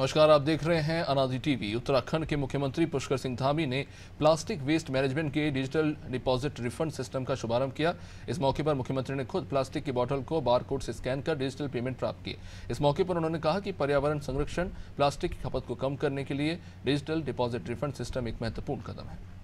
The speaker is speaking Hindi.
नमस्कार आप देख रहे हैं अनादि टीवी उत्तराखंड के मुख्यमंत्री पुष्कर सिंह धामी ने प्लास्टिक वेस्ट मैनेजमेंट के डिजिटल डिपॉजिट रिफंड सिस्टम का शुभारंभ किया इस मौके पर मुख्यमंत्री ने खुद प्लास्टिक की बोतल को बारकोड से स्कैन कर डिजिटल पेमेंट प्राप्त किए इस मौके पर उन्होंने कहा कि पर्यावरण संरक्षण प्लास्टिक की खपत को कम करने के लिए डिजिटल डिपॉजिट रिफंड सिस्टम एक महत्वपूर्ण कदम है